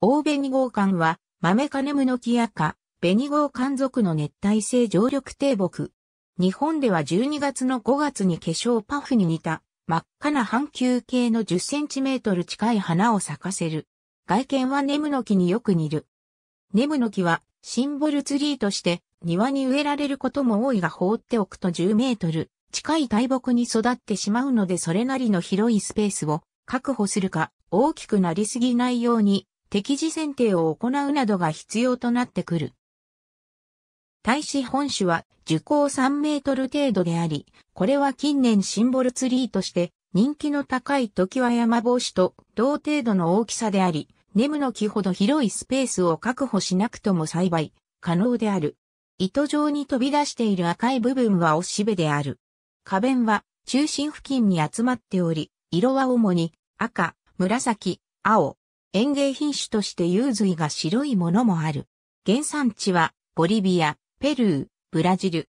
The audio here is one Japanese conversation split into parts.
大紅号館は、豆カネムノキヤ紅号館属の熱帯性常緑低木。日本では12月の5月に化粧パフに似た、真っ赤な半球形の10センチメートル近い花を咲かせる。外見はネムノキによく似る。ネムノキはシンボルツリーとして庭に植えられることも多いが放っておくと10メートル近い大木に育ってしまうのでそれなりの広いスペースを確保するか大きくなりすぎないように適時選定を行うなどが必要となってくる。大使本種は樹高3メートル程度であり、これは近年シンボルツリーとして人気の高い時は山帽子と同程度の大きさであり、ネムの木ほど広いスペースを確保しなくとも栽培可能である。糸状に飛び出している赤い部分はおしべである。花弁は中心付近に集まっており、色は主に赤、紫、青、園芸品種として有髄が白いものもある。原産地は、ボリビア、ペルー、ブラジル。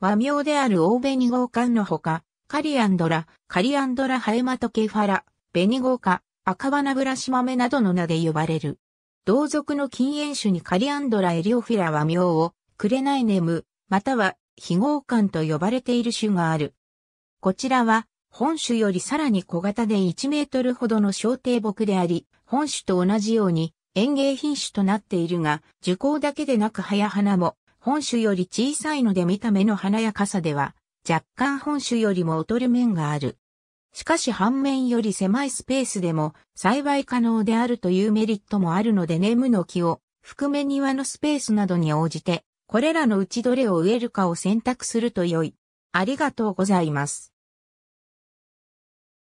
和名であるオーベニゴーカンのほか、カリアンドラ、カリアンドラハエマトケファラ、ベニゴーカ、赤花ブラシマメなどの名で呼ばれる。同族の禁煙種にカリアンドラエリオフィラは名を、クレナイネム、または、非合感と呼ばれている種がある。こちらは、本種よりさらに小型で1メートルほどの小低木であり、本種と同じように園芸品種となっているが、樹高だけでなく早花も、本種より小さいので見た目の華やかさでは、若干本種よりも劣る面がある。しかし反面より狭いスペースでも栽培可能であるというメリットもあるのでネムの木を含め庭のスペースなどに応じて、これらのうちどれを植えるかを選択すると良い。ありがとうございます。